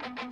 thank you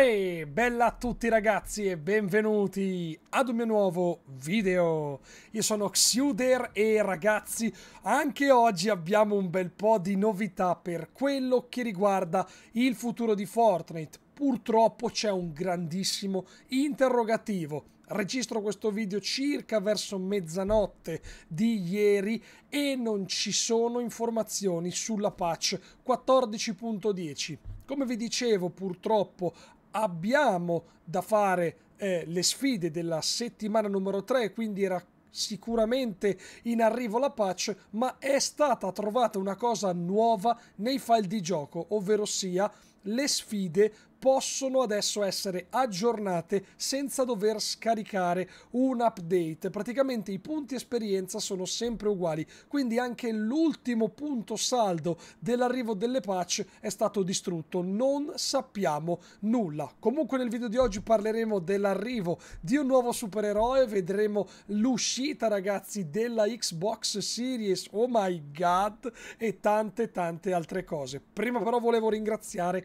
Oi, bella a tutti ragazzi e benvenuti ad un mio nuovo video. Io sono Xuder e ragazzi, anche oggi abbiamo un bel po' di novità per quello che riguarda il futuro di Fortnite. Purtroppo c'è un grandissimo interrogativo registro questo video circa verso mezzanotte di ieri e non ci sono informazioni sulla patch 14.10. Come vi dicevo, purtroppo abbiamo da fare eh, le sfide della settimana numero 3, quindi era sicuramente in arrivo la patch, ma è stata trovata una cosa nuova nei file di gioco, ovvero sia le sfide possono adesso essere aggiornate senza dover scaricare un update. Praticamente i punti esperienza sono sempre uguali, quindi anche l'ultimo punto saldo dell'arrivo delle patch è stato distrutto. Non sappiamo nulla. Comunque nel video di oggi parleremo dell'arrivo di un nuovo supereroe, vedremo l'uscita ragazzi della Xbox Series, oh my god, e tante tante altre cose. Prima però volevo ringraziare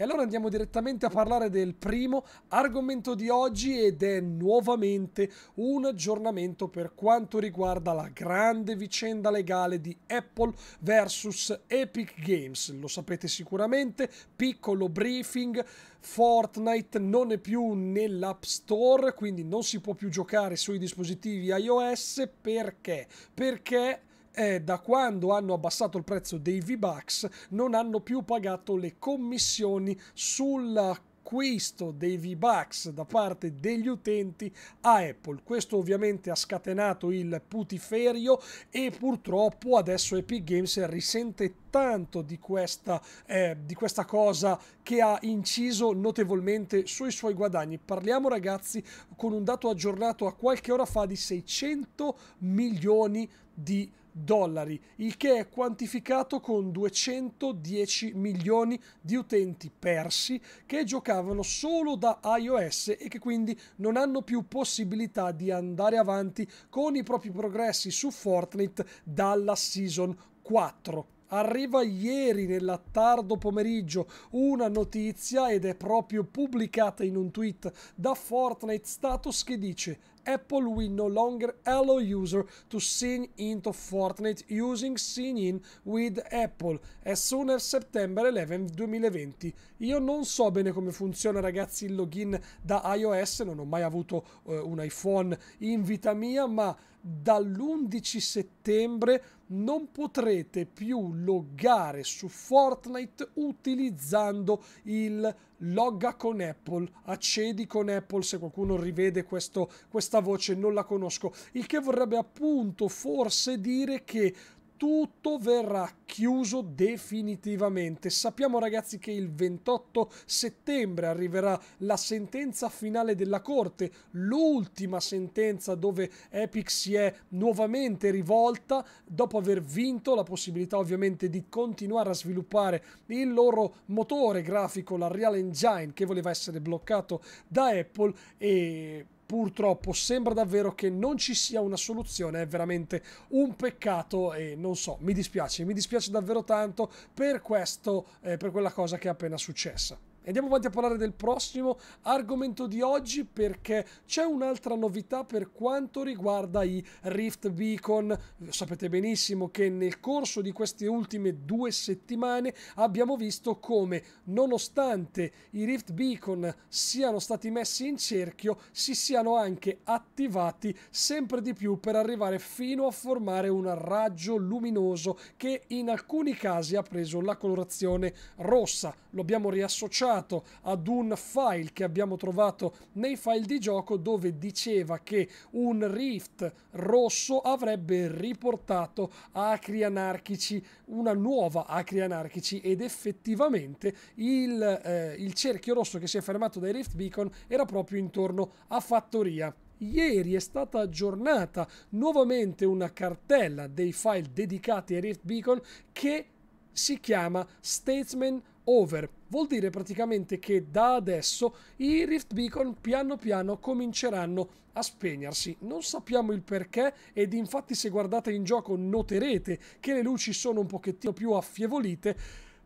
E allora andiamo direttamente a parlare del primo argomento di oggi ed è nuovamente un aggiornamento per quanto riguarda la grande vicenda legale di Apple versus Epic Games. Lo sapete sicuramente, piccolo briefing, Fortnite non è più nell'App Store, quindi non si può più giocare sui dispositivi iOS perché? Perché è da quando hanno abbassato il prezzo dei V-Bucks non hanno più pagato le commissioni sulla acquisto dei V-Bucks da parte degli utenti a Apple. Questo ovviamente ha scatenato il putiferio e purtroppo adesso Epic Games risente tanto di questa, eh, di questa cosa che ha inciso notevolmente sui suoi guadagni. Parliamo ragazzi con un dato aggiornato a qualche ora fa di 600 milioni di dollari, il che è quantificato con 210 milioni di utenti persi che giocavano solo da iOS e che quindi non hanno più possibilità di andare avanti con i propri progressi su Fortnite dalla season 4. Arriva ieri nel tardo pomeriggio una notizia ed è proprio pubblicata in un tweet da Fortnite Status che dice Apple will no longer allow user to sign into Fortnite using sign in with Apple as soon as September 11 2020. Io non so bene come funziona ragazzi il login da iOS, non ho mai avuto eh, un iPhone in vita mia, ma dall'11 settembre non potrete più loggare su Fortnite utilizzando il logga con Apple, accedi con Apple se qualcuno rivede questo, questa voce non la conosco, il che vorrebbe appunto forse dire che tutto verrà chiuso definitivamente. Sappiamo ragazzi che il 28 settembre arriverà la sentenza finale della Corte, l'ultima sentenza dove Epic si è nuovamente rivolta dopo aver vinto la possibilità ovviamente di continuare a sviluppare il loro motore grafico, la Real Engine, che voleva essere bloccato da Apple e purtroppo sembra davvero che non ci sia una soluzione, è veramente un peccato e non so, mi dispiace, mi dispiace davvero tanto per questo, eh, per quella cosa che è appena successa. Andiamo avanti a parlare del prossimo argomento di oggi perché c'è un'altra novità per quanto riguarda i Rift Beacon. Sapete benissimo che nel corso di queste ultime due settimane abbiamo visto come nonostante i Rift Beacon siano stati messi in cerchio si siano anche attivati sempre di più per arrivare fino a formare un raggio luminoso che in alcuni casi ha preso la colorazione rossa. Lo abbiamo riassociato agganciato ad un file che abbiamo trovato nei file di gioco dove diceva che un rift rosso avrebbe riportato acri anarchici, una nuova acri anarchici ed effettivamente il, eh, il cerchio rosso che si è fermato dai rift beacon era proprio intorno a fattoria ieri è stata aggiornata nuovamente una cartella dei file dedicati ai Rift Beacon che si chiama Statesman over. Vuol dire praticamente che da adesso i Rift Beacon piano piano cominceranno a spegnersi. Non sappiamo il perché ed infatti se guardate in gioco noterete che le luci sono un pochettino più affievolite.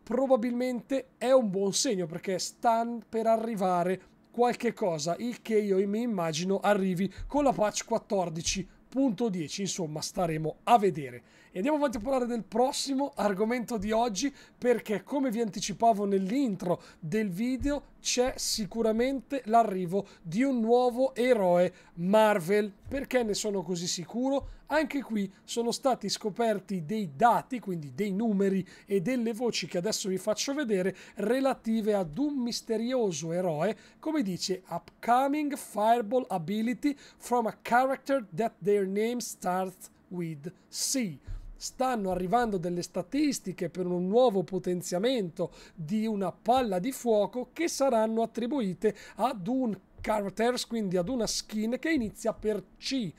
Probabilmente è un buon segno perché stanno per arrivare qualche cosa, il che io mi immagino arrivi con la patch 14 punto 10, insomma, staremo a vedere. E andiamo avanti a parlare del prossimo argomento di oggi perché, come vi anticipavo nell'intro del video, c'è sicuramente l'arrivo di un nuovo eroe Marvel. Perché ne sono così sicuro? Anche qui sono stati scoperti dei dati, quindi dei numeri e delle voci che adesso vi faccio vedere relative ad un misterioso eroe, come dice Upcoming Fireball Ability from a character that their name starts with C stanno arrivando delle statistiche per un nuovo potenziamento di una palla di fuoco che saranno attribuite ad un characters, quindi ad una skin che inizia per C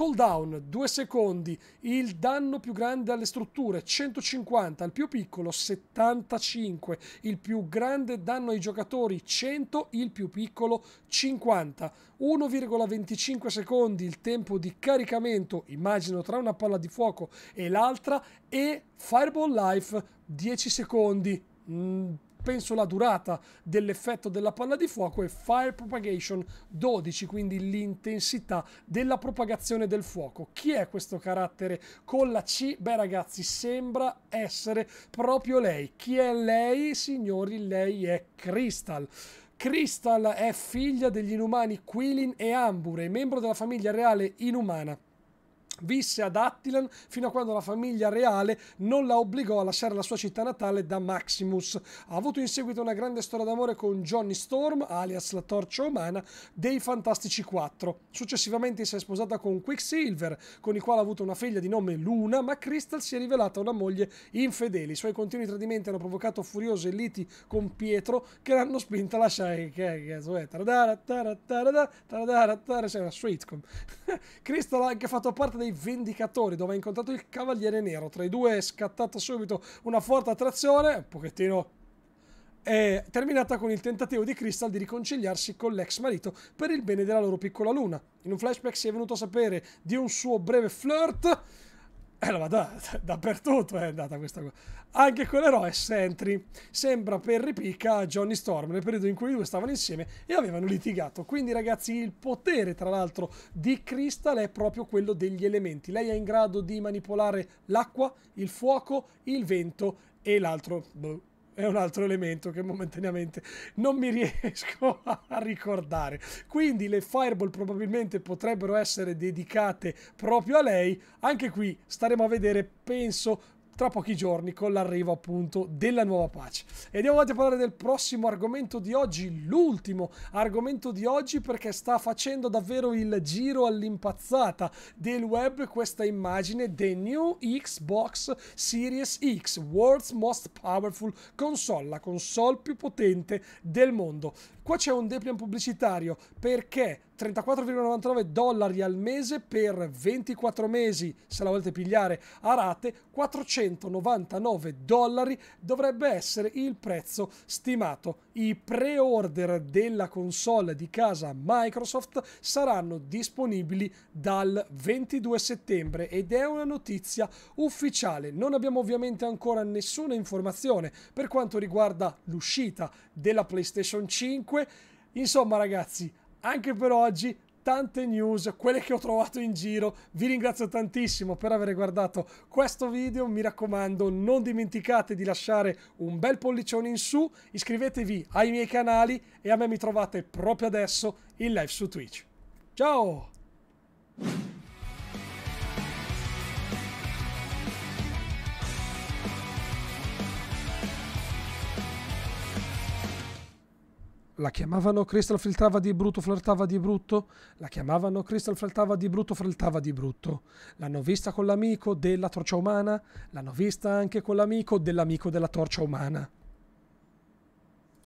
cooldown 2 secondi, il danno più grande alle strutture 150, il più piccolo 75, il più grande danno ai giocatori 100, il più piccolo 50, 1,25 secondi il tempo di caricamento, immagino tra una palla di fuoco e l'altra, e Fireball Life 10 secondi. Mm penso la durata dell'effetto della palla di fuoco è fire propagation 12, quindi l'intensità della propagazione del fuoco. Chi è questo carattere con la C? Beh ragazzi, sembra essere proprio lei. Chi è lei, signori? Lei è Crystal. Crystal è figlia degli inumani Quilin e Ambure, membro della famiglia reale inumana. Visse ad Attilan fino a quando la famiglia reale non la obbligò a lasciare la sua città natale da Maximus. Ha avuto in seguito una grande storia d'amore con Johnny Storm, alias la torcia umana, dei Fantastici 4. Successivamente si è sposata con Quicksilver, con il quale ha avuto una figlia di nome Luna, ma Crystal si è rivelata una moglie infedele. I suoi continui tradimenti hanno provocato furiose liti con Pietro che l'hanno spinta a lasciare... Eh, Crystal ha anche fatto parte dei dei Vendicatori, dove ha incontrato il Cavaliere Nero. Tra i due è scattata subito una forte attrazione, un pochettino è terminata con il tentativo di Crystal di riconciliarsi con l'ex marito per il bene della loro piccola luna. In un flashback si è venuto a sapere di un suo breve flirt eh, la da, dappertutto è andata questa cosa. Anche con l'eroe Sentry. Sembra per ripicca Johnny Storm nel periodo in cui i due stavano insieme e avevano litigato. Quindi, ragazzi, il potere, tra l'altro, di Crystal è proprio quello degli elementi. Lei è in grado di manipolare l'acqua, il fuoco, il vento e l'altro boh, è un altro elemento che momentaneamente non mi riesco a ricordare. Quindi le fireball probabilmente potrebbero essere dedicate proprio a lei. Anche qui staremo a vedere, penso, tra pochi giorni con l'arrivo appunto della nuova patch. E andiamo avanti a parlare del prossimo argomento di oggi, l'ultimo argomento di oggi perché sta facendo davvero il giro all'impazzata del web questa immagine The New Xbox Series X, World's Most Powerful Console, la console più potente del mondo. Qua c'è un depliant pubblicitario perché 34,99 dollari al mese per 24 mesi, se la volete pigliare a rate, 499 dollari dovrebbe essere il prezzo stimato. I pre-order della console di casa Microsoft saranno disponibili dal 22 settembre ed è una notizia ufficiale. Non abbiamo ovviamente ancora nessuna informazione per quanto riguarda l'uscita della PlayStation 5. Insomma ragazzi, anche per oggi tante news, quelle che ho trovato in giro. Vi ringrazio tantissimo per aver guardato questo video, mi raccomando non dimenticate di lasciare un bel pollicione in su, iscrivetevi ai miei canali e a me mi trovate proprio adesso in live su Twitch. Ciao! la chiamavano Crystal flirtava di brutto, flirtava di brutto, la chiamavano Crystal flirtava di brutto, flirtava di brutto. L'hanno vista con l'amico della torcia umana, l'hanno vista anche con l'amico dell'amico della torcia umana.